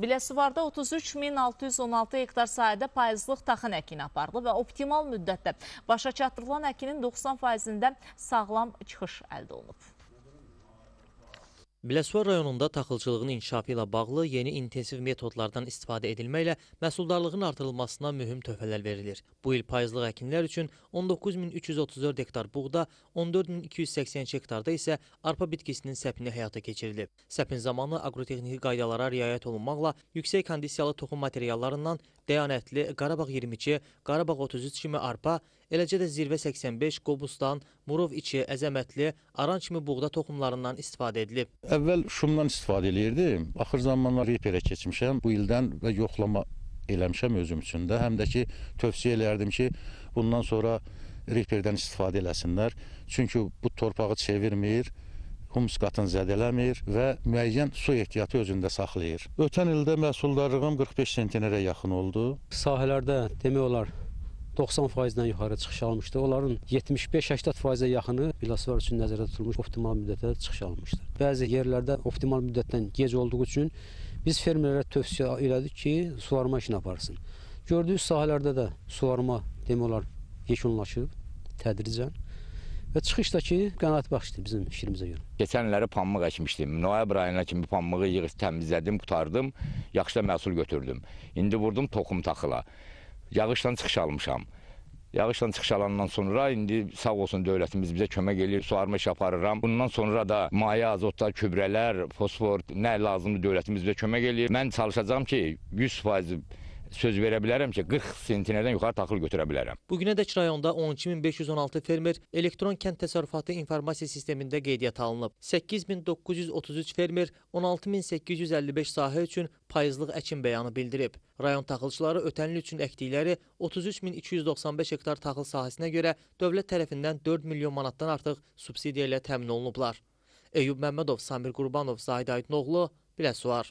Biləsuvarda 33616 hektar sahədə payızlıq taxın əkini aparılıb və optimal müddətdə başa çatdırılan əkinin 90 faizində sağlam çıxış əldə olunub. Biləsuvar rayonunda taxılçılığın inkişafı ilə bağlı yeni intensiv metodlardan istifadə edilməklə məhsuldarlığın artırılmasına mühüm töhfələr verilir. Bu il payızlıq əkinlər üçün 19334 hektar buğda, 14282 hektarda isə arpa bitkisinin səpini həyata keçirilib. Səpin zamanı agrotexniki qaydalara riayət olunmaqla yüksək kondisiyalı toxum materiallarından Dəyanətli, Qarabağ 22, Qarabağ 33 kimi arpa, eləcə də Zirvə 85, Qobustan, Murov 2, Əzəmətli, Aran kimi buğda toxumlarından istifadə edilib. Əvvəl şumdan istifadə edirdim. Axır zamanlar reperə keçmişəm. Bu ildən və yoxlama eləmişəm özüm üçün də. Həm də ki, tövsiyə eləyərdim ki, bundan sonra reperdən istifadə eləsinlər. Çünki bu torpağı çevirmir, humus qatını zədələmir və müəyyən su ehtiyatı özündə saxlayır. Ötən ildə məhsuldarlığım 45 sentinerə yaxın oldu. Sahələrdə demək olar 90%-dən yuxarı çıxış almışdı. Onların 75-80%-ə yaxını bilasvar üçün nəzərdə tutulmuş optimal müddətə çıxış almışdır. Bəzi yerlərdə optimal müddətdən gec olduğu üçün biz fermerlərə tövsiyə elədik ki, suvarma işini aparsın. Gördüyünüz sahələrdə də suvarma demək olar yekunlaşıb tədricən və çıxışdakı qənaətbəxş idi bizim fikrimizə görə. Keçən illəri pambıq əkmişdim. Noyabr ayına kimi pambığı yığıb təmizlədim, qutardım, yaxşı da məhsul götürdüm. İndi vurdum toxum taxıla. Yağışdan çıxış almışam. Yağışdan çıxış alandan sonra indi sağ olsun dövlətimiz bizə kömək eləyir, suarma iş aparıram. Bundan sonra da maya, azotlar, kübrələr, fosfor nə lazımdır dövlətimiz bizə kömək eləyir. Mən çalışacağam ki, 100% söz verə bilərəm ki, 40 sentinədən yuxarı taxıl götürə bilərəm. Bugünədək rayonda 12516 fermer elektron kənd təsərrüfatı informasiya sistemində qeydiyyata alınıb. 8933 fermer 16855 sahə üçün payızlıq əkin bəyanı bildirib. Rayon taxılçıları ötənli üçün əkdikləri 33295 hektar taxıl sahəsinə görə dövlət tərəfindən 4 milyon manatdan artıq subsidiya ilə təmin olunublar. Eyüb Məmmədov, Samir Qurbanov, Zahid Aydinoğlu, Biləsuvar.